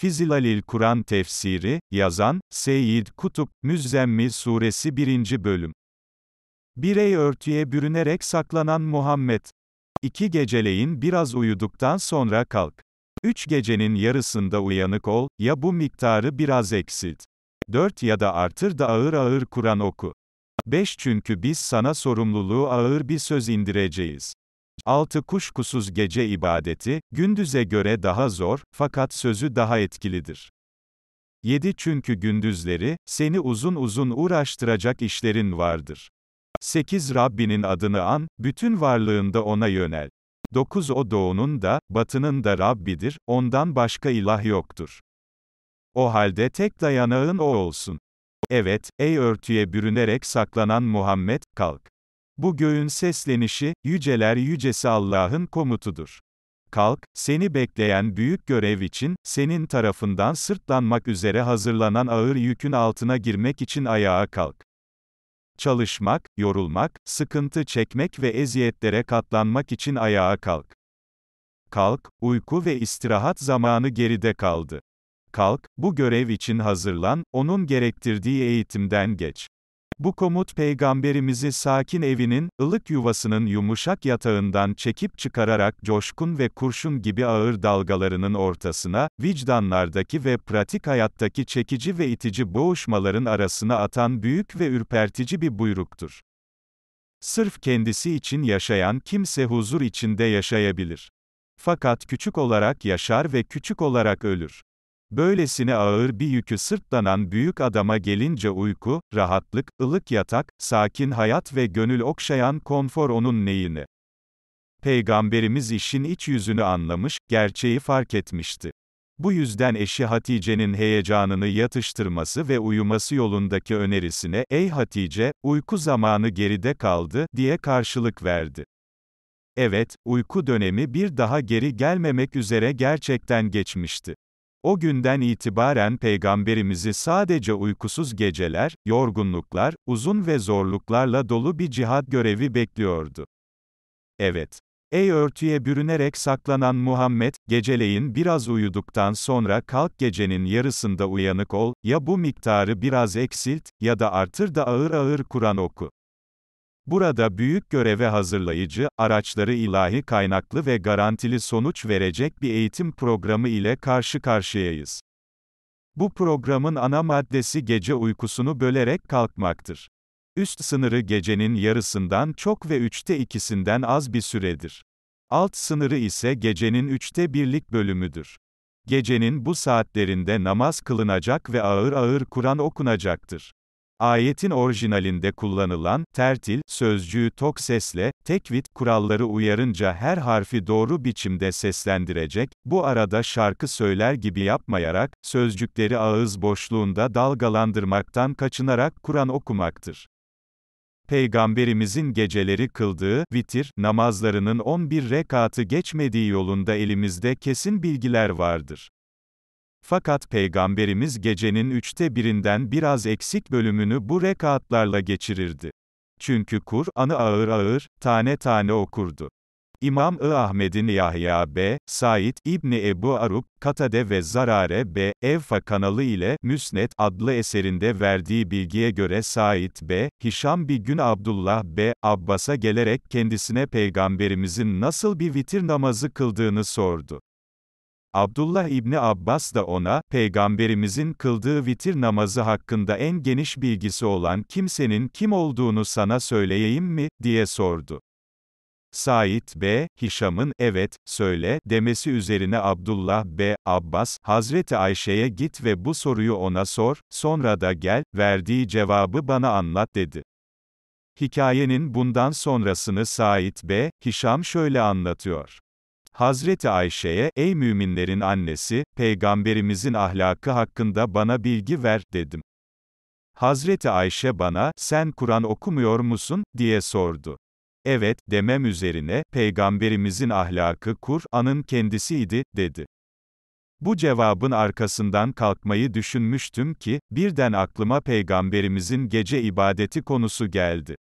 Fizilalil Kur'an tefsiri, yazan, Seyyid Kutup, Müzzemmil Suresi 1. Bölüm. Birey örtüye bürünerek saklanan Muhammed. İki geceleyin biraz uyuduktan sonra kalk. Üç gecenin yarısında uyanık ol, ya bu miktarı biraz eksilt. Dört ya da artır da ağır ağır Kur'an oku. Beş çünkü biz sana sorumluluğu ağır bir söz indireceğiz. 6 kuşkusuz gece ibadeti, gündüze göre daha zor, fakat sözü daha etkilidir. 7 Çünkü gündüzleri, seni uzun uzun uğraştıracak işlerin vardır. 8 Rabbinin adını an, bütün varlığında ona yönel. 9 O doğunun da, batının da Rabbidir, ondan başka ilah yoktur. O halde tek dayanağın o olsun. Evet, ey örtüye bürünerek saklanan Muhammed, kalk. Bu göğün seslenişi, yüceler yücesi Allah'ın komutudur. Kalk, seni bekleyen büyük görev için, senin tarafından sırtlanmak üzere hazırlanan ağır yükün altına girmek için ayağa kalk. Çalışmak, yorulmak, sıkıntı çekmek ve eziyetlere katlanmak için ayağa kalk. Kalk, uyku ve istirahat zamanı geride kaldı. Kalk, bu görev için hazırlan, onun gerektirdiği eğitimden geç. Bu komut peygamberimizi sakin evinin, ılık yuvasının yumuşak yatağından çekip çıkararak coşkun ve kurşun gibi ağır dalgalarının ortasına, vicdanlardaki ve pratik hayattaki çekici ve itici boğuşmaların arasına atan büyük ve ürpertici bir buyruktur. Sırf kendisi için yaşayan kimse huzur içinde yaşayabilir. Fakat küçük olarak yaşar ve küçük olarak ölür. Böylesine ağır bir yükü sırtlanan büyük adama gelince uyku, rahatlık, ılık yatak, sakin hayat ve gönül okşayan konfor onun neyini. Peygamberimiz işin iç yüzünü anlamış, gerçeği fark etmişti. Bu yüzden eşi Hatice'nin heyecanını yatıştırması ve uyuması yolundaki önerisine, "Ey Hatice, uyku zamanı geride kaldı." diye karşılık verdi. Evet, uyku dönemi bir daha geri gelmemek üzere gerçekten geçmişti. O günden itibaren peygamberimizi sadece uykusuz geceler, yorgunluklar, uzun ve zorluklarla dolu bir cihat görevi bekliyordu. Evet. Ey örtüye bürünerek saklanan Muhammed, geceleyin biraz uyuduktan sonra kalk gecenin yarısında uyanık ol, ya bu miktarı biraz eksilt, ya da artır da ağır ağır Kur'an oku. Burada büyük göreve hazırlayıcı, araçları ilahi kaynaklı ve garantili sonuç verecek bir eğitim programı ile karşı karşıyayız. Bu programın ana maddesi gece uykusunu bölerek kalkmaktır. Üst sınırı gecenin yarısından çok ve üçte ikisinden az bir süredir. Alt sınırı ise gecenin üçte birlik bölümüdür. Gecenin bu saatlerinde namaz kılınacak ve ağır ağır Kur'an okunacaktır. Ayetin orijinalinde kullanılan, tertil, sözcüğü tok sesle, tekvit, kuralları uyarınca her harfi doğru biçimde seslendirecek, bu arada şarkı söyler gibi yapmayarak, sözcükleri ağız boşluğunda dalgalandırmaktan kaçınarak Kur'an okumaktır. Peygamberimizin geceleri kıldığı, vitir, namazlarının 11 rekatı geçmediği yolunda elimizde kesin bilgiler vardır. Fakat Peygamberimiz gecenin üçte birinden biraz eksik bölümünü bu rekatlarla geçirirdi. Çünkü Kur'an'ı ağır ağır, tane tane okurdu. İmam-ı Ahmed'in Yahya B. Said İbni Ebu Aruk, Katade ve Zarare B. Evfa kanalı ile Müsnet adlı eserinde verdiği bilgiye göre Said B. Hişam bir gün Abdullah B. Abbas'a gelerek kendisine Peygamberimizin nasıl bir vitir namazı kıldığını sordu. Abdullah İbni Abbas da ona, Peygamberimizin kıldığı vitir namazı hakkında en geniş bilgisi olan kimsenin kim olduğunu sana söyleyeyim mi, diye sordu. Said B. Hişam'ın, evet, söyle, demesi üzerine Abdullah B. Abbas, Hazreti Ayşe'ye git ve bu soruyu ona sor, sonra da gel, verdiği cevabı bana anlat dedi. Hikayenin bundan sonrasını Said B. Hişam şöyle anlatıyor. Hazreti Ayşe'ye, ey müminlerin annesi, peygamberimizin ahlakı hakkında bana bilgi ver, dedim. Hazreti Ayşe bana, sen Kur'an okumuyor musun, diye sordu. Evet, demem üzerine, peygamberimizin ahlakı Kur'an'ın kendisiydi, dedi. Bu cevabın arkasından kalkmayı düşünmüştüm ki, birden aklıma peygamberimizin gece ibadeti konusu geldi.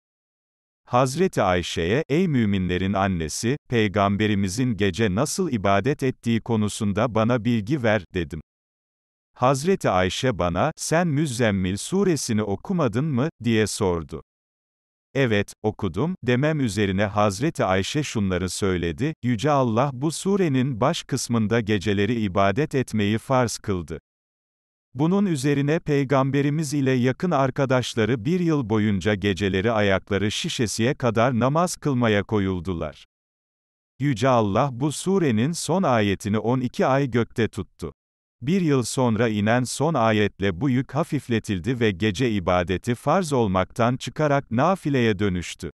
Hazreti Ayşe'ye, ey müminlerin annesi, peygamberimizin gece nasıl ibadet ettiği konusunda bana bilgi ver, dedim. Hazreti Ayşe bana, sen Müzzemmil suresini okumadın mı, diye sordu. Evet, okudum, demem üzerine Hazreti Ayşe şunları söyledi, Yüce Allah bu surenin baş kısmında geceleri ibadet etmeyi farz kıldı. Bunun üzerine Peygamberimiz ile yakın arkadaşları bir yıl boyunca geceleri ayakları şişesiye kadar namaz kılmaya koyuldular. Yüce Allah bu surenin son ayetini 12 ay gökte tuttu. Bir yıl sonra inen son ayetle bu yük hafifletildi ve gece ibadeti farz olmaktan çıkarak nafileye dönüştü.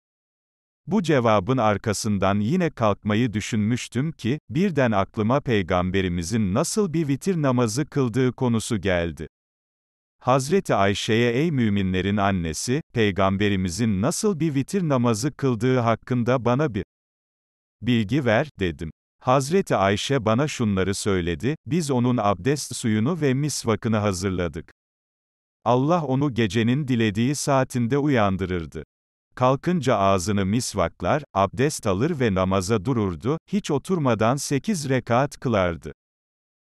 Bu cevabın arkasından yine kalkmayı düşünmüştüm ki, birden aklıma Peygamberimizin nasıl bir vitir namazı kıldığı konusu geldi. Hazreti Ayşe'ye ey müminlerin annesi, Peygamberimizin nasıl bir vitir namazı kıldığı hakkında bana bir bilgi ver, dedim. Hazreti Ayşe bana şunları söyledi, biz onun abdest suyunu ve misvakını hazırladık. Allah onu gecenin dilediği saatinde uyandırırdı. Kalkınca ağzını misvaklar, abdest alır ve namaza dururdu, hiç oturmadan sekiz rekat kılardı.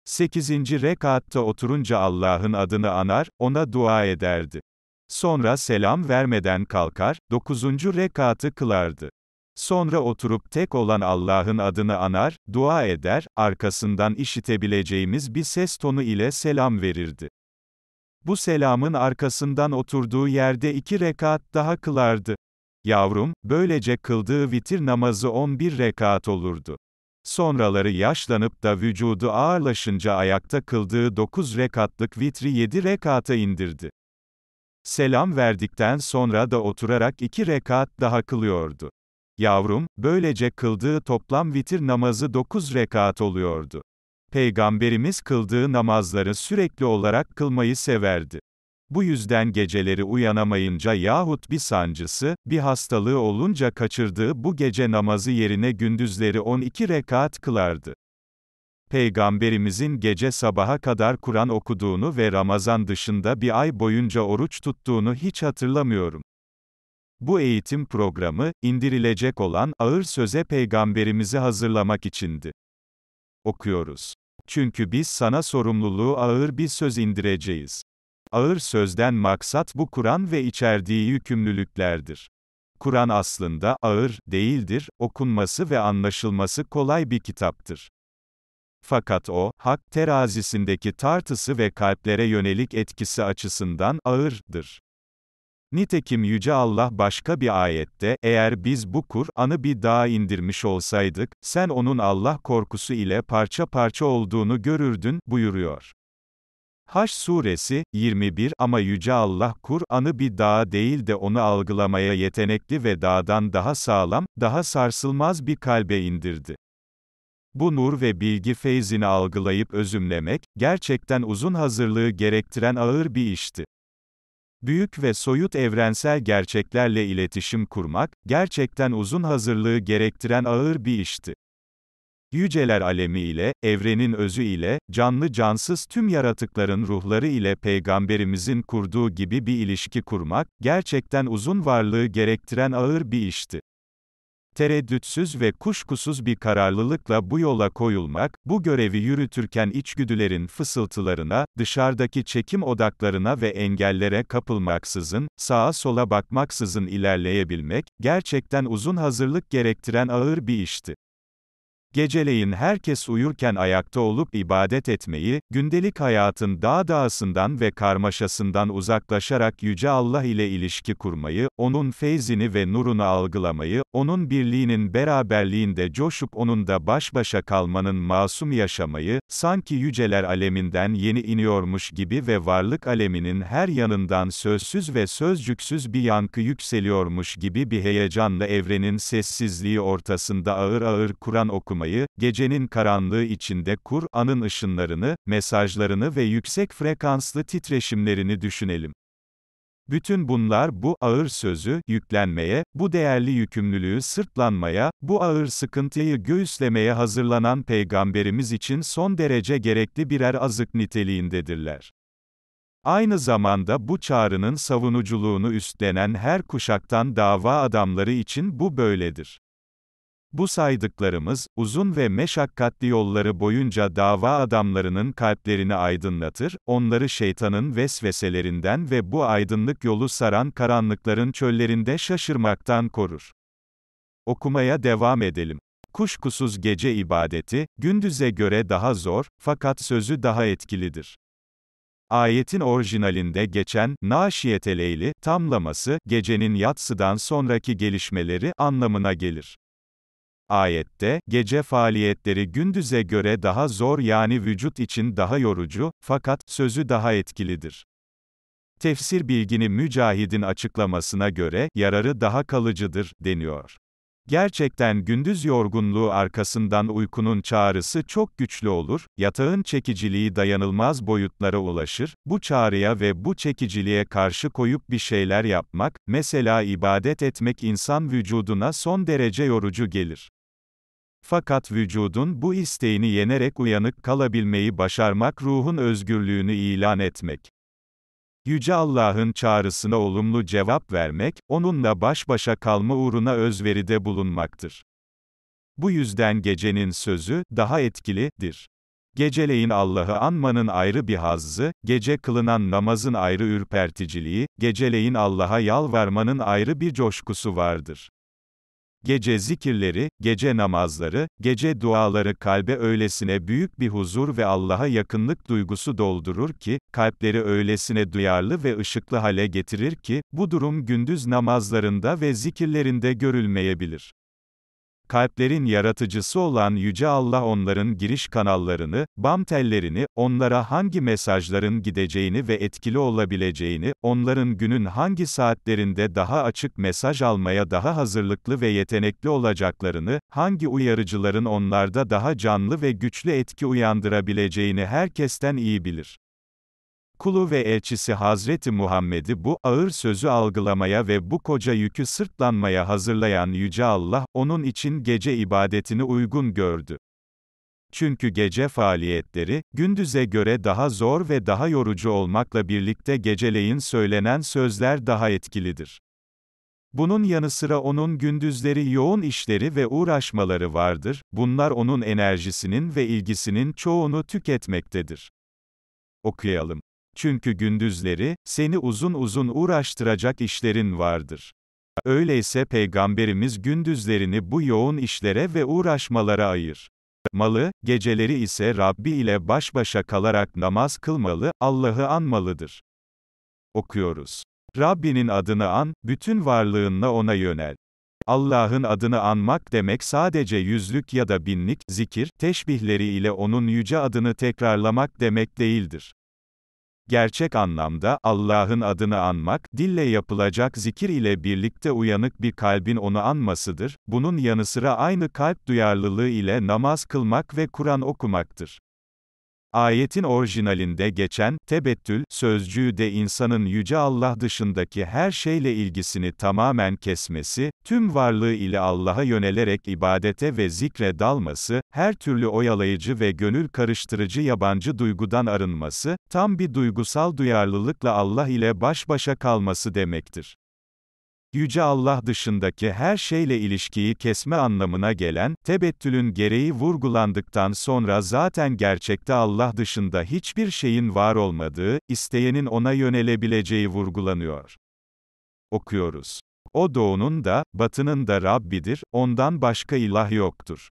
Sekizinci rekatta oturunca Allah'ın adını anar, ona dua ederdi. Sonra selam vermeden kalkar, dokuzuncu rekatı kılardı. Sonra oturup tek olan Allah'ın adını anar, dua eder, arkasından işitebileceğimiz bir ses tonu ile selam verirdi. Bu selamın arkasından oturduğu yerde iki rekat daha kılardı. Yavrum, böylece kıldığı vitir namazı 11 rekat olurdu. Sonraları yaşlanıp da vücudu ağırlaşınca ayakta kıldığı 9 rekatlık vitri 7 rekata indirdi. Selam verdikten sonra da oturarak 2 rekat daha kılıyordu. Yavrum, böylece kıldığı toplam vitir namazı 9 rekat oluyordu. Peygamberimiz kıldığı namazları sürekli olarak kılmayı severdi. Bu yüzden geceleri uyanamayınca yahut bir sancısı, bir hastalığı olunca kaçırdığı bu gece namazı yerine gündüzleri 12 rekat kılardı. Peygamberimizin gece sabaha kadar Kur'an okuduğunu ve Ramazan dışında bir ay boyunca oruç tuttuğunu hiç hatırlamıyorum. Bu eğitim programı, indirilecek olan ağır söze peygamberimizi hazırlamak içindi. Okuyoruz. Çünkü biz sana sorumluluğu ağır bir söz indireceğiz. Ağır sözden maksat bu Kur'an ve içerdiği yükümlülüklerdir. Kur'an aslında ağır değildir, okunması ve anlaşılması kolay bir kitaptır. Fakat o, hak terazisindeki tartısı ve kalplere yönelik etkisi açısından ağırdır. Nitekim Yüce Allah başka bir ayette, eğer biz bu Kur'an'ı bir dağa indirmiş olsaydık, sen onun Allah korkusu ile parça parça olduğunu görürdün, buyuruyor. Haş suresi, 21 ama Yüce Allah Kur'an'ı bir dağ değil de onu algılamaya yetenekli ve dağdan daha sağlam, daha sarsılmaz bir kalbe indirdi. Bu nur ve bilgi feyzini algılayıp özümlemek, gerçekten uzun hazırlığı gerektiren ağır bir işti. Büyük ve soyut evrensel gerçeklerle iletişim kurmak, gerçekten uzun hazırlığı gerektiren ağır bir işti yüceler alemi ile, evrenin özü ile, canlı cansız tüm yaratıkların ruhları ile Peygamberimizin kurduğu gibi bir ilişki kurmak, gerçekten uzun varlığı gerektiren ağır bir işti. Tereddütsüz ve kuşkusuz bir kararlılıkla bu yola koyulmak, bu görevi yürütürken içgüdülerin fısıltılarına, dışarıdaki çekim odaklarına ve engellere kapılmaksızın, sağa sola bakmaksızın ilerleyebilmek, gerçekten uzun hazırlık gerektiren ağır bir işti. Geceleyin herkes uyurken ayakta olup ibadet etmeyi, gündelik hayatın dağ dağısından ve karmaşasından uzaklaşarak Yüce Allah ile ilişki kurmayı, O'nun feyzini ve nurunu algılamayı, O'nun birliğinin beraberliğinde coşup O'nunla baş başa kalmanın masum yaşamayı, sanki yüceler aleminden yeni iniyormuş gibi ve varlık aleminin her yanından sözsüz ve sözcüksüz bir yankı yükseliyormuş gibi bir heyecanla evrenin sessizliği ortasında ağır ağır Kur'an okumayı, olmayı, gecenin karanlığı içinde Kur'an'ın ışınlarını, mesajlarını ve yüksek frekanslı titreşimlerini düşünelim. Bütün bunlar bu ağır sözü yüklenmeye, bu değerli yükümlülüğü sırtlanmaya, bu ağır sıkıntıyı göğüslemeye hazırlanan peygamberimiz için son derece gerekli birer azık niteliğindedirler. Aynı zamanda bu çağrının savunuculuğunu üstlenen her kuşaktan dava adamları için bu böyledir. Bu saydıklarımız, uzun ve meşakkatli yolları boyunca dava adamlarının kalplerini aydınlatır, onları şeytanın vesveselerinden ve bu aydınlık yolu saran karanlıkların çöllerinde şaşırmaktan korur. Okumaya devam edelim. Kuşkusuz gece ibadeti, gündüze göre daha zor, fakat sözü daha etkilidir. Ayetin orijinalinde geçen, naşiyete tamlaması, gecenin yatsıdan sonraki gelişmeleri anlamına gelir. Ayette, gece faaliyetleri gündüze göre daha zor yani vücut için daha yorucu, fakat, sözü daha etkilidir. Tefsir bilgini Mücahid'in açıklamasına göre, yararı daha kalıcıdır, deniyor. Gerçekten gündüz yorgunluğu arkasından uykunun çağrısı çok güçlü olur, yatağın çekiciliği dayanılmaz boyutlara ulaşır, bu çağrıya ve bu çekiciliğe karşı koyup bir şeyler yapmak, mesela ibadet etmek insan vücuduna son derece yorucu gelir. Fakat vücudun bu isteğini yenerek uyanık kalabilmeyi başarmak ruhun özgürlüğünü ilan etmek. Yüce Allah'ın çağrısına olumlu cevap vermek, onunla baş başa kalma uğruna özveride bulunmaktır. Bu yüzden gecenin sözü, daha etkilidir. Geceleyin Allah'ı anmanın ayrı bir hazzı, gece kılınan namazın ayrı ürperticiliği, geceleyin Allah'a yalvarmanın ayrı bir coşkusu vardır. Gece zikirleri, gece namazları, gece duaları kalbe öylesine büyük bir huzur ve Allah'a yakınlık duygusu doldurur ki, kalpleri öylesine duyarlı ve ışıklı hale getirir ki, bu durum gündüz namazlarında ve zikirlerinde görülmeyebilir kalplerin yaratıcısı olan Yüce Allah onların giriş kanallarını, bam tellerini, onlara hangi mesajların gideceğini ve etkili olabileceğini, onların günün hangi saatlerinde daha açık mesaj almaya daha hazırlıklı ve yetenekli olacaklarını, hangi uyarıcıların onlarda daha canlı ve güçlü etki uyandırabileceğini herkesten iyi bilir kulu ve elçisi Hazreti Muhammed'i bu ağır sözü algılamaya ve bu koca yükü sırtlanmaya hazırlayan Yüce Allah, onun için gece ibadetini uygun gördü. Çünkü gece faaliyetleri, gündüze göre daha zor ve daha yorucu olmakla birlikte geceleyin söylenen sözler daha etkilidir. Bunun yanı sıra onun gündüzleri yoğun işleri ve uğraşmaları vardır, bunlar onun enerjisinin ve ilgisinin çoğunu tüketmektedir. Okuyalım. Çünkü gündüzleri, seni uzun uzun uğraştıracak işlerin vardır. Öyleyse Peygamberimiz gündüzlerini bu yoğun işlere ve uğraşmalara ayır. Malı, geceleri ise Rabbi ile baş başa kalarak namaz kılmalı, Allah'ı anmalıdır. Okuyoruz. Rabbinin adını an, bütün varlığınla ona yönel. Allah'ın adını anmak demek sadece yüzlük ya da binlik, zikir, teşbihleri ile onun yüce adını tekrarlamak demek değildir gerçek anlamda, Allah'ın adını anmak, dille yapılacak zikir ile birlikte uyanık bir kalbin onu anmasıdır, bunun yanı sıra aynı kalp duyarlılığı ile namaz kılmak ve Kur'an okumaktır. Ayetin orijinalinde geçen, tebettül, sözcüğü de insanın Yüce Allah dışındaki her şeyle ilgisini tamamen kesmesi, tüm varlığı ile Allah'a yönelerek ibadete ve zikre dalması, her türlü oyalayıcı ve gönül karıştırıcı yabancı duygudan arınması, tam bir duygusal duyarlılıkla Allah ile baş başa kalması demektir. Yüce Allah dışındaki her şeyle ilişkiyi kesme anlamına gelen, tebettülün gereği vurgulandıktan sonra zaten gerçekte Allah dışında hiçbir şeyin var olmadığı, isteyenin ona yönelebileceği vurgulanıyor. Okuyoruz. O doğunun da, batının da Rabbidir, ondan başka ilah yoktur.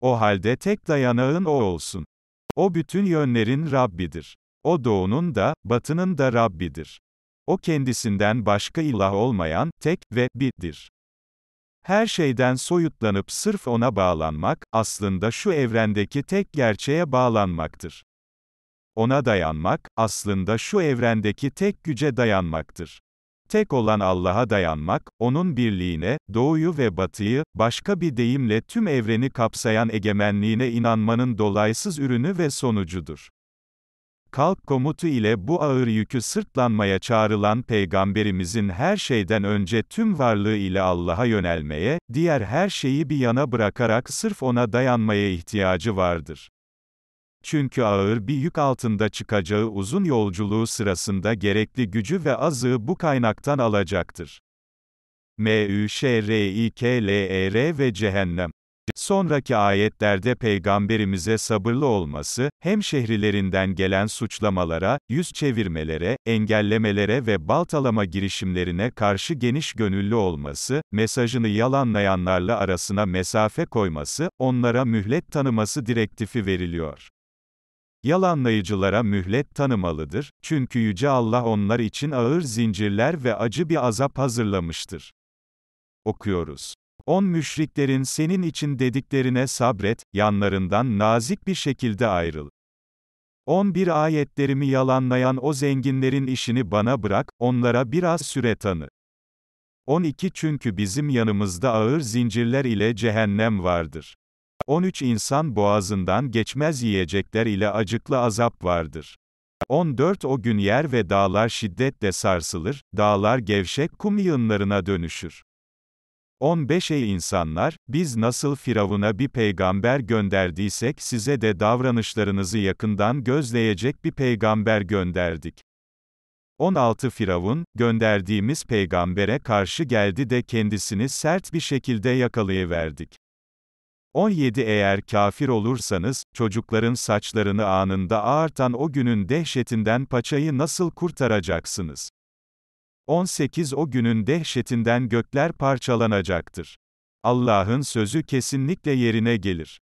O halde tek dayanağın o olsun. O bütün yönlerin Rabbidir. O doğunun da, batının da Rabbidir. O kendisinden başka ilah olmayan, tek ve birdir. Her şeyden soyutlanıp sırf ona bağlanmak, aslında şu evrendeki tek gerçeğe bağlanmaktır. Ona dayanmak, aslında şu evrendeki tek güce dayanmaktır. Tek olan Allah'a dayanmak, onun birliğine, doğuyu ve batıyı, başka bir deyimle tüm evreni kapsayan egemenliğine inanmanın dolaysız ürünü ve sonucudur kalk komutu ile bu ağır yükü sırtlanmaya çağrılan peygamberimizin her şeyden önce tüm varlığı ile Allah'a yönelmeye, diğer her şeyi bir yana bırakarak sırf ona dayanmaya ihtiyacı vardır. Çünkü ağır bir yük altında çıkacağı uzun yolculuğu sırasında gerekli gücü ve azığı bu kaynaktan alacaktır. M-Ü-Ş-R-İ-K-L-E-R ve cehennem. Sonraki ayetlerde peygamberimize sabırlı olması, hem şehirlerinden gelen suçlamalara, yüz çevirmelere, engellemelere ve baltalama girişimlerine karşı geniş gönüllü olması, mesajını yalanlayanlarla arasına mesafe koyması, onlara mühlet tanıması direktifi veriliyor. Yalanlayıcılara mühlet tanımalıdır, çünkü Yüce Allah onlar için ağır zincirler ve acı bir azap hazırlamıştır. Okuyoruz. On müşriklerin senin için dediklerine sabret, yanlarından nazik bir şekilde ayrıl. 11 ayetlerimi yalanlayan o zenginlerin işini bana bırak, onlara biraz süre tanı. 12 Çünkü bizim yanımızda ağır zincirler ile cehennem vardır. 13 İnsan boğazından geçmez yiyecekler ile acıklı azap vardır. 14 O gün yer ve dağlar şiddetle sarsılır, dağlar gevşek kum yığınlarına dönüşür. 15 Ey insanlar, biz nasıl Firavun'a bir peygamber gönderdiysek size de davranışlarınızı yakından gözleyecek bir peygamber gönderdik. 16 Firavun, gönderdiğimiz peygambere karşı geldi de kendisini sert bir şekilde yakalayıverdik. 17 Eğer kafir olursanız, çocukların saçlarını anında ağırtan o günün dehşetinden paçayı nasıl kurtaracaksınız? 18 O günün dehşetinden gökler parçalanacaktır. Allah'ın sözü kesinlikle yerine gelir.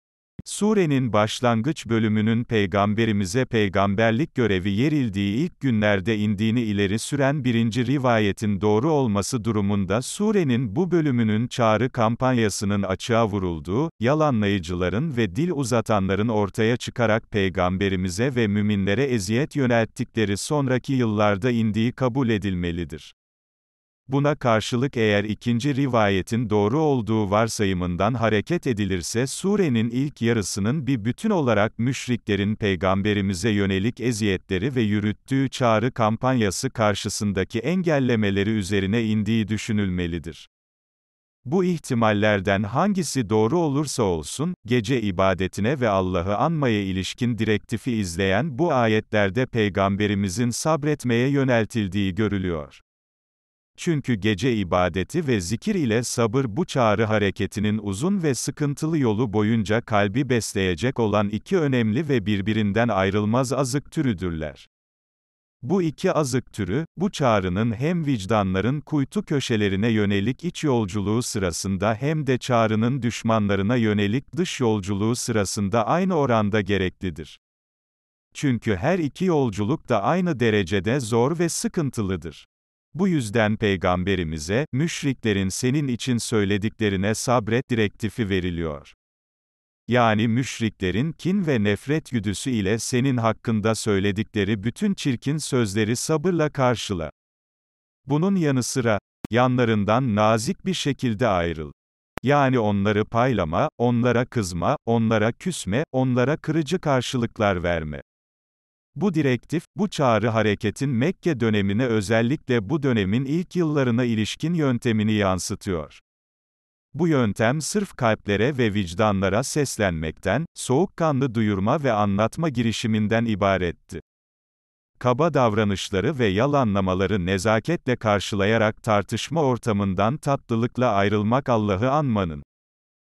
Surenin başlangıç bölümünün peygamberimize peygamberlik görevi yerildiği ilk günlerde indiğini ileri süren birinci rivayetin doğru olması durumunda surenin bu bölümünün çağrı kampanyasının açığa vurulduğu, yalanlayıcıların ve dil uzatanların ortaya çıkarak peygamberimize ve müminlere eziyet yönelttikleri sonraki yıllarda indiği kabul edilmelidir. Buna karşılık eğer ikinci rivayetin doğru olduğu varsayımından hareket edilirse surenin ilk yarısının bir bütün olarak müşriklerin peygamberimize yönelik eziyetleri ve yürüttüğü çağrı kampanyası karşısındaki engellemeleri üzerine indiği düşünülmelidir. Bu ihtimallerden hangisi doğru olursa olsun, gece ibadetine ve Allah'ı anmaya ilişkin direktifi izleyen bu ayetlerde peygamberimizin sabretmeye yöneltildiği görülüyor. Çünkü gece ibadeti ve zikir ile sabır bu çağrı hareketinin uzun ve sıkıntılı yolu boyunca kalbi besleyecek olan iki önemli ve birbirinden ayrılmaz azık türüdürler. Bu iki azık türü, bu çağrının hem vicdanların kuytu köşelerine yönelik iç yolculuğu sırasında hem de çağrının düşmanlarına yönelik dış yolculuğu sırasında aynı oranda gereklidir. Çünkü her iki yolculuk da aynı derecede zor ve sıkıntılıdır. Bu yüzden peygamberimize, müşriklerin senin için söylediklerine sabret direktifi veriliyor. Yani müşriklerin kin ve nefret güdüsü ile senin hakkında söyledikleri bütün çirkin sözleri sabırla karşıla. Bunun yanı sıra, yanlarından nazik bir şekilde ayrıl. Yani onları paylama, onlara kızma, onlara küsme, onlara kırıcı karşılıklar verme. Bu direktif, bu çağrı hareketin Mekke dönemine özellikle bu dönemin ilk yıllarına ilişkin yöntemini yansıtıyor. Bu yöntem sırf kalplere ve vicdanlara seslenmekten, soğukkanlı duyurma ve anlatma girişiminden ibaretti. Kaba davranışları ve yalanlamaları nezaketle karşılayarak tartışma ortamından tatlılıkla ayrılmak Allah'ı anmanın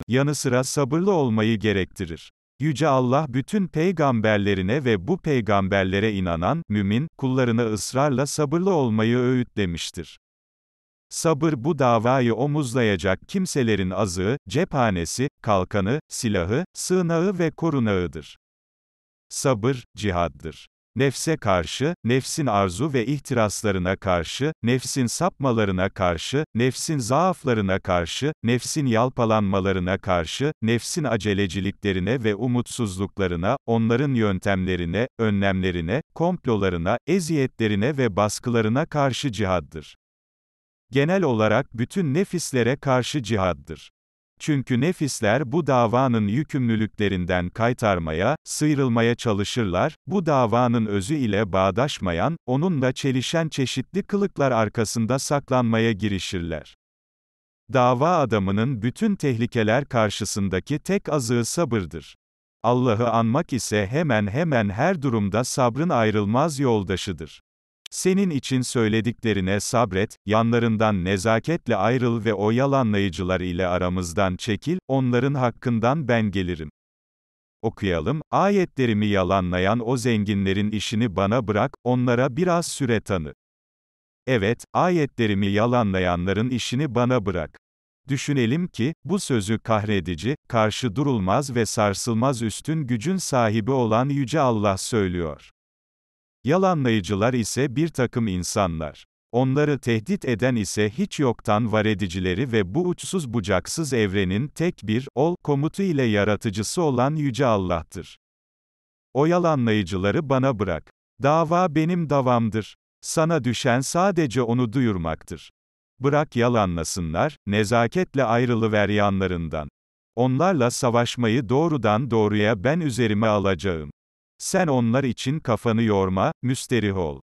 yanı sıra sabırlı olmayı gerektirir. Yüce Allah bütün peygamberlerine ve bu peygamberlere inanan, mümin, kullarına ısrarla sabırlı olmayı öğütlemiştir. Sabır bu davayı omuzlayacak kimselerin azığı, cephanesi, kalkanı, silahı, sığınağı ve korunağıdır. Sabır, cihaddır nefse karşı, nefsin arzu ve ihtiraslarına karşı, nefsin sapmalarına karşı, nefsin zaaflarına karşı, nefsin yalpalanmalarına karşı, nefsin aceleciliklerine ve umutsuzluklarına, onların yöntemlerine, önlemlerine, komplolarına, eziyetlerine ve baskılarına karşı cihattır. Genel olarak bütün nefislere karşı cihattır. Çünkü nefisler bu davanın yükümlülüklerinden kaytarmaya, sıyrılmaya çalışırlar, bu davanın özü ile bağdaşmayan, onunla çelişen çeşitli kılıklar arkasında saklanmaya girişirler. Dava adamının bütün tehlikeler karşısındaki tek azığı sabırdır. Allah'ı anmak ise hemen hemen her durumda sabrın ayrılmaz yoldaşıdır. Senin için söylediklerine sabret, yanlarından nezaketle ayrıl ve o yalanlayıcılar ile aramızdan çekil, onların hakkından ben gelirim. Okuyalım, ayetlerimi yalanlayan o zenginlerin işini bana bırak, onlara biraz süre tanı. Evet, ayetlerimi yalanlayanların işini bana bırak. Düşünelim ki, bu sözü kahredici, karşı durulmaz ve sarsılmaz üstün gücün sahibi olan Yüce Allah söylüyor. Yalanlayıcılar ise bir takım insanlar. Onları tehdit eden ise hiç yoktan var edicileri ve bu uçsuz bucaksız evrenin tek bir, ol, komutu ile yaratıcısı olan Yüce Allah'tır. O yalanlayıcıları bana bırak. Dava benim davamdır. Sana düşen sadece onu duyurmaktır. Bırak yalanlasınlar, nezaketle ayrılıver yanlarından. Onlarla savaşmayı doğrudan doğruya ben üzerime alacağım. Sen onlar için kafanı yorma, müsterih ol.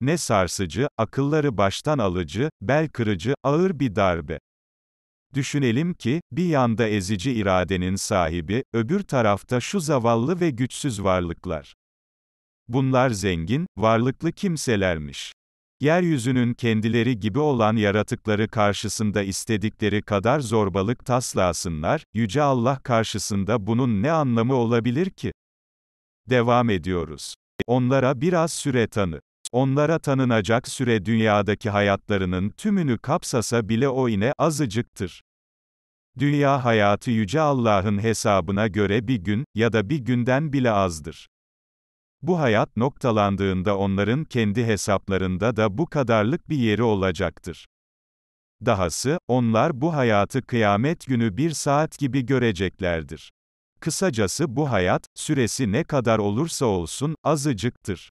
Ne sarsıcı, akılları baştan alıcı, bel kırıcı, ağır bir darbe. Düşünelim ki, bir yanda ezici iradenin sahibi, öbür tarafta şu zavallı ve güçsüz varlıklar. Bunlar zengin, varlıklı kimselermiş. Yeryüzünün kendileri gibi olan yaratıkları karşısında istedikleri kadar zorbalık taslasınlar, Yüce Allah karşısında bunun ne anlamı olabilir ki? Devam ediyoruz. Onlara biraz süre tanı. Onlara tanınacak süre dünyadaki hayatlarının tümünü kapsasa bile o yine azıcıktır. Dünya hayatı yüce Allah'ın hesabına göre bir gün ya da bir günden bile azdır. Bu hayat noktalandığında onların kendi hesaplarında da bu kadarlık bir yeri olacaktır. Dahası, onlar bu hayatı kıyamet günü bir saat gibi göreceklerdir. Kısacası bu hayat, süresi ne kadar olursa olsun, azıcıktır.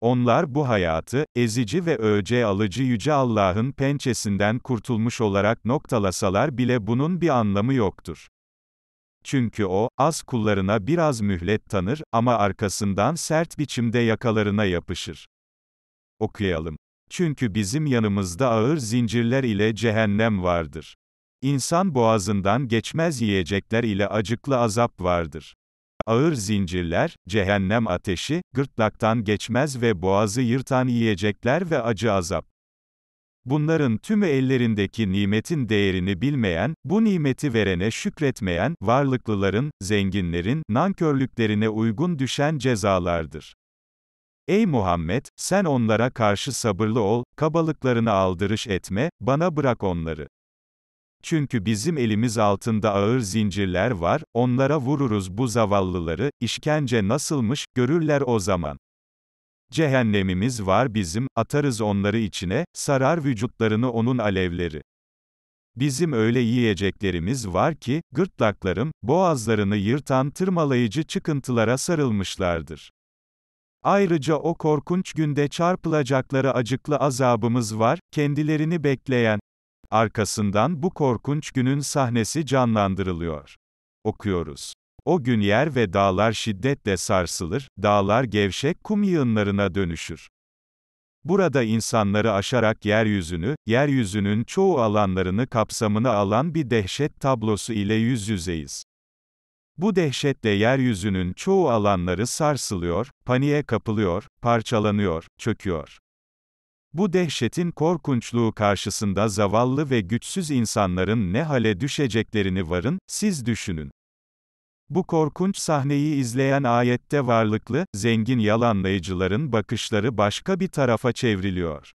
Onlar bu hayatı, ezici ve öce alıcı Yüce Allah'ın pençesinden kurtulmuş olarak noktalasalar bile bunun bir anlamı yoktur. Çünkü o, az kullarına biraz mühlet tanır, ama arkasından sert biçimde yakalarına yapışır. Okuyalım. Çünkü bizim yanımızda ağır zincirler ile cehennem vardır. İnsan boğazından geçmez yiyecekler ile acıklı azap vardır. Ağır zincirler, cehennem ateşi, gırtlaktan geçmez ve boğazı yırtan yiyecekler ve acı azap. Bunların tümü ellerindeki nimetin değerini bilmeyen, bu nimeti verene şükretmeyen, varlıklıların, zenginlerin, nankörlüklerine uygun düşen cezalardır. Ey Muhammed, sen onlara karşı sabırlı ol, kabalıklarını aldırış etme, bana bırak onları. Çünkü bizim elimiz altında ağır zincirler var, onlara vururuz bu zavallıları, işkence nasılmış, görürler o zaman. Cehennemimiz var bizim, atarız onları içine, sarar vücutlarını onun alevleri. Bizim öyle yiyeceklerimiz var ki, gırtlaklarım, boğazlarını yırtan tırmalayıcı çıkıntılara sarılmışlardır. Ayrıca o korkunç günde çarpılacakları acıklı azabımız var, kendilerini bekleyen, Arkasından bu korkunç günün sahnesi canlandırılıyor. Okuyoruz. O gün yer ve dağlar şiddetle sarsılır, dağlar gevşek kum yığınlarına dönüşür. Burada insanları aşarak yeryüzünü, yeryüzünün çoğu alanlarını kapsamına alan bir dehşet tablosu ile yüz yüzeyiz. Bu dehşetle yeryüzünün çoğu alanları sarsılıyor, paniğe kapılıyor, parçalanıyor, çöküyor. Bu dehşetin korkunçluğu karşısında zavallı ve güçsüz insanların ne hale düşeceklerini varın, siz düşünün. Bu korkunç sahneyi izleyen ayette varlıklı, zengin yalanlayıcıların bakışları başka bir tarafa çevriliyor.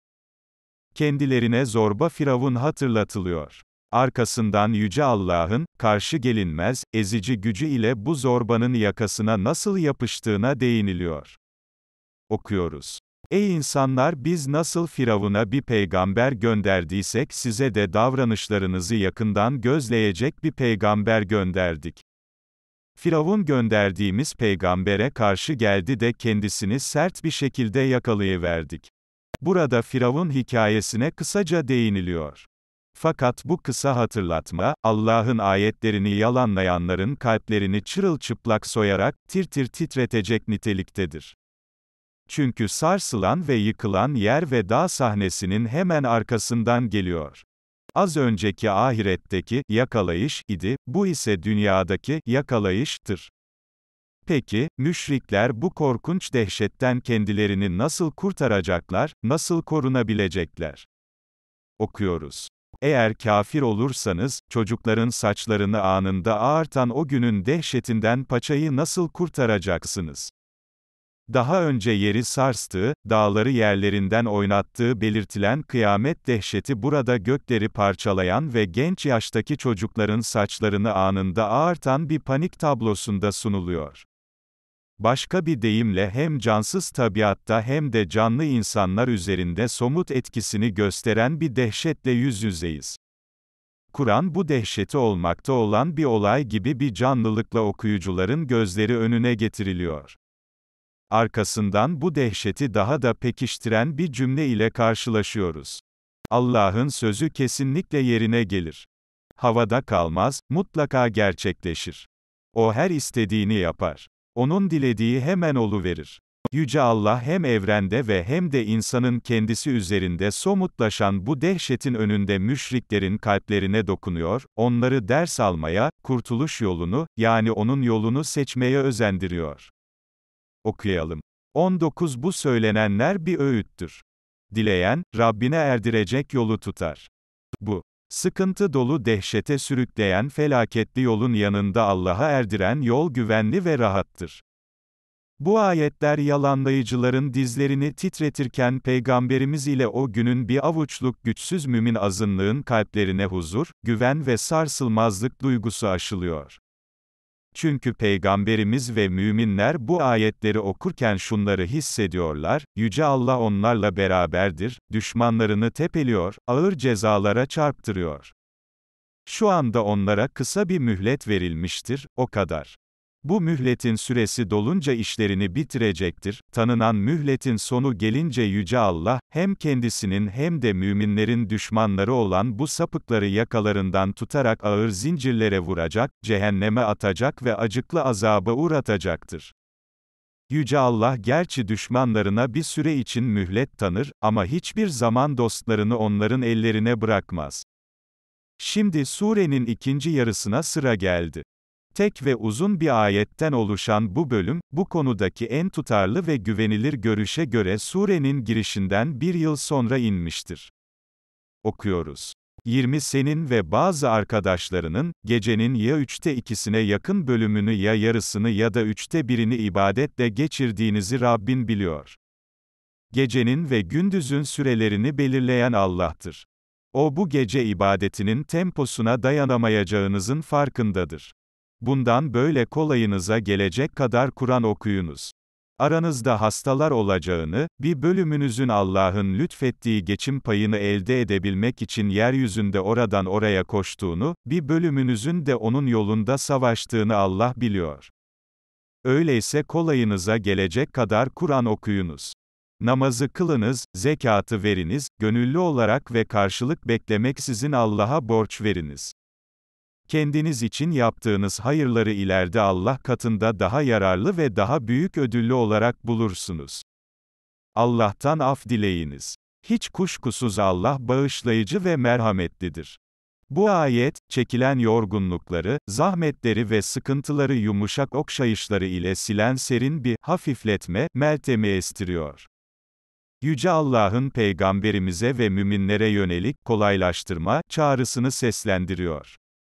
Kendilerine zorba Firavun hatırlatılıyor. Arkasından Yüce Allah'ın, karşı gelinmez, ezici gücü ile bu zorbanın yakasına nasıl yapıştığına değiniliyor. Okuyoruz. Ey insanlar biz nasıl Firavun'a bir peygamber gönderdiysek size de davranışlarınızı yakından gözleyecek bir peygamber gönderdik. Firavun gönderdiğimiz peygambere karşı geldi de kendisini sert bir şekilde yakalayıverdik. Burada Firavun hikayesine kısaca değiniliyor. Fakat bu kısa hatırlatma, Allah'ın ayetlerini yalanlayanların kalplerini çırılçıplak soyarak, tir tir titretecek niteliktedir. Çünkü sarsılan ve yıkılan yer ve dağ sahnesinin hemen arkasından geliyor. Az önceki ahiretteki yakalayış idi, bu ise dünyadaki yakalayıştır. Peki, müşrikler bu korkunç dehşetten kendilerini nasıl kurtaracaklar, nasıl korunabilecekler? Okuyoruz. Eğer kafir olursanız, çocukların saçlarını anında ağartan o günün dehşetinden paçayı nasıl kurtaracaksınız? Daha önce yeri sarstığı, dağları yerlerinden oynattığı belirtilen kıyamet dehşeti burada gökleri parçalayan ve genç yaştaki çocukların saçlarını anında ağartan bir panik tablosunda sunuluyor. Başka bir deyimle hem cansız tabiatta hem de canlı insanlar üzerinde somut etkisini gösteren bir dehşetle yüz yüzeyiz. Kur'an bu dehşeti olmakta olan bir olay gibi bir canlılıkla okuyucuların gözleri önüne getiriliyor. Arkasından bu dehşeti daha da pekiştiren bir cümle ile karşılaşıyoruz. Allah'ın sözü kesinlikle yerine gelir. Havada kalmaz, mutlaka gerçekleşir. O her istediğini yapar. Onun dilediği hemen verir. Yüce Allah hem evrende ve hem de insanın kendisi üzerinde somutlaşan bu dehşetin önünde müşriklerin kalplerine dokunuyor, onları ders almaya, kurtuluş yolunu, yani onun yolunu seçmeye özendiriyor. Okuyalım. 19 Bu söylenenler bir öğüttür. Dileyen, Rabbine erdirecek yolu tutar. Bu, sıkıntı dolu dehşete sürükleyen felaketli yolun yanında Allah'a erdiren yol güvenli ve rahattır. Bu ayetler yalanlayıcıların dizlerini titretirken peygamberimiz ile o günün bir avuçluk güçsüz mümin azınlığın kalplerine huzur, güven ve sarsılmazlık duygusu aşılıyor. Çünkü peygamberimiz ve müminler bu ayetleri okurken şunları hissediyorlar, Yüce Allah onlarla beraberdir, düşmanlarını tepeliyor, ağır cezalara çarptırıyor. Şu anda onlara kısa bir mühlet verilmiştir, o kadar. Bu mühletin süresi dolunca işlerini bitirecektir. Tanınan mühletin sonu gelince Yüce Allah, hem kendisinin hem de müminlerin düşmanları olan bu sapıkları yakalarından tutarak ağır zincirlere vuracak, cehenneme atacak ve acıklı azaba uğratacaktır. Yüce Allah gerçi düşmanlarına bir süre için mühlet tanır, ama hiçbir zaman dostlarını onların ellerine bırakmaz. Şimdi surenin ikinci yarısına sıra geldi. Tek ve uzun bir ayetten oluşan bu bölüm, bu konudaki en tutarlı ve güvenilir görüşe göre surenin girişinden bir yıl sonra inmiştir. Okuyoruz. 20 senin ve bazı arkadaşlarının, gecenin ya üçte ikisine yakın bölümünü ya yarısını ya da üçte birini ibadetle geçirdiğinizi Rabbin biliyor. Gecenin ve gündüzün sürelerini belirleyen Allah'tır. O bu gece ibadetinin temposuna dayanamayacağınızın farkındadır. Bundan böyle kolayınıza gelecek kadar Kur'an okuyunuz. Aranızda hastalar olacağını, bir bölümünüzün Allah'ın lütfettiği geçim payını elde edebilmek için yeryüzünde oradan oraya koştuğunu, bir bölümünüzün de onun yolunda savaştığını Allah biliyor. Öyleyse kolayınıza gelecek kadar Kur'an okuyunuz. Namazı kılınız, zekatı veriniz, gönüllü olarak ve karşılık beklemeksizin Allah'a borç veriniz kendiniz için yaptığınız hayırları ileride Allah katında daha yararlı ve daha büyük ödüllü olarak bulursunuz. Allah'tan af dileyiniz. Hiç kuşkusuz Allah bağışlayıcı ve merhametlidir. Bu ayet, çekilen yorgunlukları, zahmetleri ve sıkıntıları yumuşak okşayışları ile silen serin bir hafifletme, meltemi estiriyor. Yüce Allah'ın peygamberimize ve müminlere yönelik kolaylaştırma çağrısını seslendiriyor.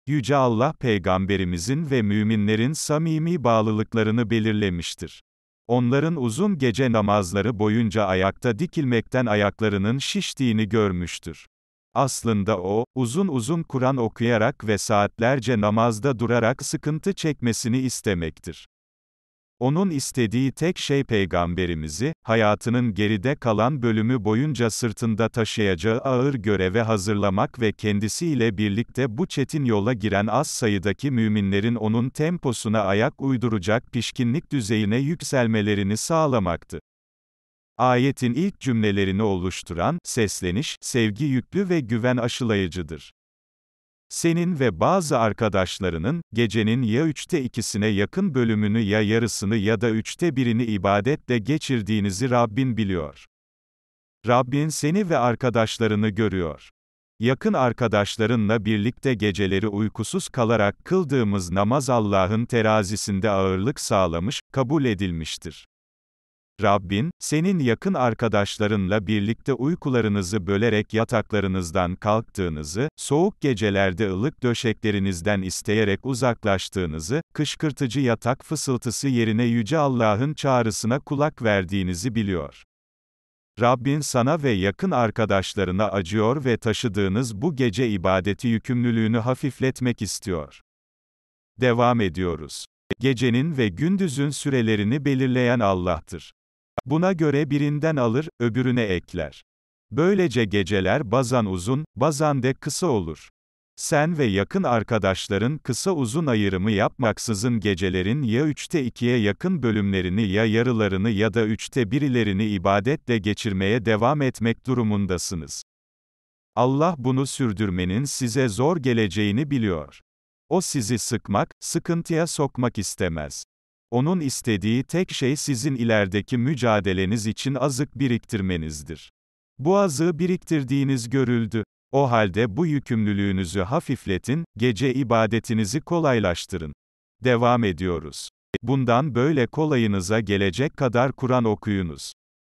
Yüce Allah peygamberimizin ve müminlerin samimi bağlılıklarını belirlemiştir. Onların uzun gece namazları boyunca ayakta dikilmekten ayaklarının şiştiğini görmüştür. Aslında o, uzun uzun Kur'an okuyarak ve saatlerce namazda durarak sıkıntı çekmesini istemektir. Onun istediği tek şey peygamberimizi, hayatının geride kalan bölümü boyunca sırtında taşıyacağı ağır göreve hazırlamak ve kendisiyle birlikte bu çetin yola giren az sayıdaki müminlerin onun temposuna ayak uyduracak pişkinlik düzeyine yükselmelerini sağlamaktı. Ayetin ilk cümlelerini oluşturan, sesleniş, sevgi yüklü ve güven aşılayıcıdır. Senin ve bazı arkadaşlarının, gecenin ya üçte ikisine yakın bölümünü ya yarısını ya da üçte birini ibadetle geçirdiğinizi Rabbin biliyor. Rabbin seni ve arkadaşlarını görüyor. Yakın arkadaşlarınla birlikte geceleri uykusuz kalarak kıldığımız namaz Allah'ın terazisinde ağırlık sağlamış, kabul edilmiştir. Rabbin, senin yakın arkadaşlarınla birlikte uykularınızı bölerek yataklarınızdan kalktığınızı, soğuk gecelerde ılık döşeklerinizden isteyerek uzaklaştığınızı, kışkırtıcı yatak fısıltısı yerine Yüce Allah'ın çağrısına kulak verdiğinizi biliyor. Rabbin sana ve yakın arkadaşlarına acıyor ve taşıdığınız bu gece ibadeti yükümlülüğünü hafifletmek istiyor. Devam ediyoruz. Gecenin ve gündüzün sürelerini belirleyen Allah'tır. Buna göre birinden alır, öbürüne ekler. Böylece geceler bazan uzun, bazan de kısa olur. Sen ve yakın arkadaşların kısa uzun ayırımı yapmaksızın gecelerin ya üçte ikiye yakın bölümlerini ya yarılarını ya da üçte birilerini ibadetle geçirmeye devam etmek durumundasınız. Allah bunu sürdürmenin size zor geleceğini biliyor. O sizi sıkmak, sıkıntıya sokmak istemez. Onun istediği tek şey sizin ilerideki mücadeleniz için azık biriktirmenizdir. Bu azığı biriktirdiğiniz görüldü. O halde bu yükümlülüğünüzü hafifletin, gece ibadetinizi kolaylaştırın. Devam ediyoruz. Bundan böyle kolayınıza gelecek kadar Kur'an okuyunuz.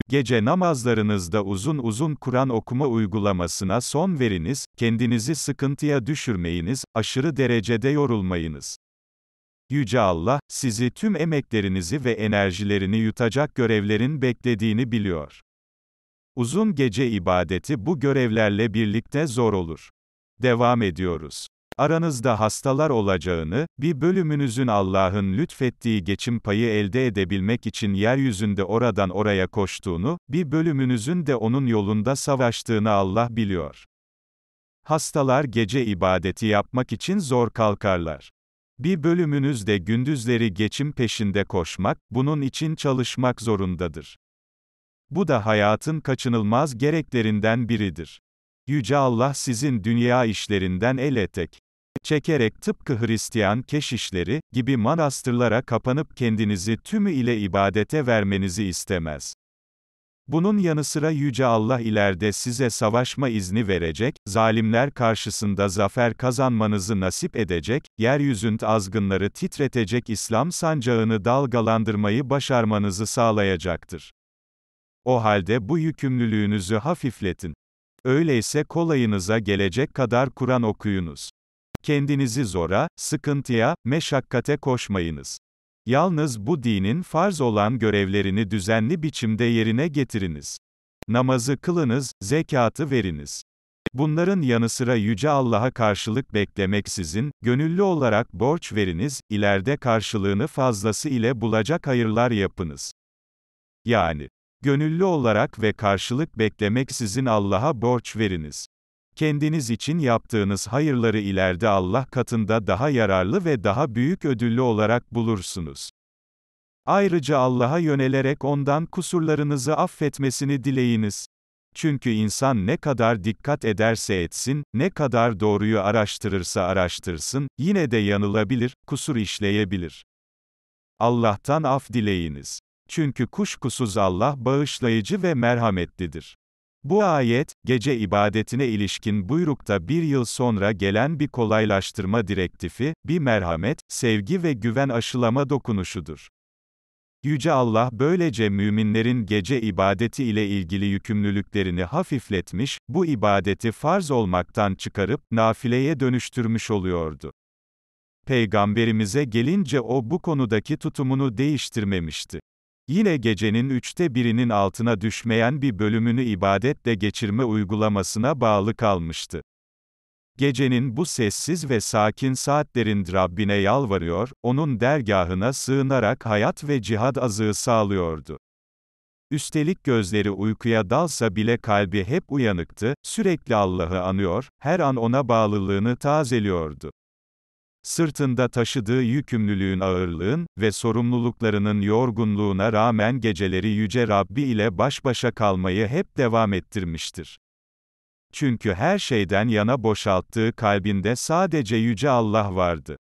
Gece namazlarınızda uzun uzun Kur'an okuma uygulamasına son veriniz, kendinizi sıkıntıya düşürmeyiniz, aşırı derecede yorulmayınız. Yüce Allah, sizi tüm emeklerinizi ve enerjilerini yutacak görevlerin beklediğini biliyor. Uzun gece ibadeti bu görevlerle birlikte zor olur. Devam ediyoruz. Aranızda hastalar olacağını, bir bölümünüzün Allah'ın lütfettiği geçim payı elde edebilmek için yeryüzünde oradan oraya koştuğunu, bir bölümünüzün de onun yolunda savaştığını Allah biliyor. Hastalar gece ibadeti yapmak için zor kalkarlar. Bir bölümünüz de gündüzleri geçim peşinde koşmak, bunun için çalışmak zorundadır. Bu da hayatın kaçınılmaz gereklerinden biridir. Yüce Allah sizin dünya işlerinden el etek çekerek tıpkı Hristiyan keşişleri gibi manastırlara kapanıp kendinizi tümü ile ibadete vermenizi istemez. Bunun yanı sıra Yüce Allah ileride size savaşma izni verecek, zalimler karşısında zafer kazanmanızı nasip edecek, yeryüzünd azgınları titretecek İslam sancağını dalgalandırmayı başarmanızı sağlayacaktır. O halde bu yükümlülüğünüzü hafifletin. Öyleyse kolayınıza gelecek kadar Kur'an okuyunuz. Kendinizi zora, sıkıntıya, meşakkate koşmayınız. Yalnız bu dinin farz olan görevlerini düzenli biçimde yerine getiriniz. Namazı kılınız, zekatı veriniz. Bunların yanı sıra Yüce Allah'a karşılık beklemeksizin, gönüllü olarak borç veriniz, ileride karşılığını fazlası ile bulacak hayırlar yapınız. Yani, gönüllü olarak ve karşılık beklemeksizin Allah'a borç veriniz. Kendiniz için yaptığınız hayırları ileride Allah katında daha yararlı ve daha büyük ödüllü olarak bulursunuz. Ayrıca Allah'a yönelerek ondan kusurlarınızı affetmesini dileyiniz. Çünkü insan ne kadar dikkat ederse etsin, ne kadar doğruyu araştırırsa araştırsın, yine de yanılabilir, kusur işleyebilir. Allah'tan af dileyiniz. Çünkü kuşkusuz Allah bağışlayıcı ve merhametlidir. Bu ayet, gece ibadetine ilişkin buyrukta bir yıl sonra gelen bir kolaylaştırma direktifi, bir merhamet, sevgi ve güven aşılama dokunuşudur. Yüce Allah böylece müminlerin gece ibadeti ile ilgili yükümlülüklerini hafifletmiş, bu ibadeti farz olmaktan çıkarıp, nafileye dönüştürmüş oluyordu. Peygamberimize gelince o bu konudaki tutumunu değiştirmemişti. Yine gecenin üçte birinin altına düşmeyen bir bölümünü ibadetle geçirme uygulamasına bağlı kalmıştı. Gecenin bu sessiz ve sakin saatlerinde Rabbine yalvarıyor, onun dergahına sığınarak hayat ve cihad azığı sağlıyordu. Üstelik gözleri uykuya dalsa bile kalbi hep uyanıktı, sürekli Allah'ı anıyor, her an ona bağlılığını tazeliyordu. Sırtında taşıdığı yükümlülüğün ağırlığın ve sorumluluklarının yorgunluğuna rağmen geceleri Yüce Rabbi ile baş başa kalmayı hep devam ettirmiştir. Çünkü her şeyden yana boşalttığı kalbinde sadece Yüce Allah vardı.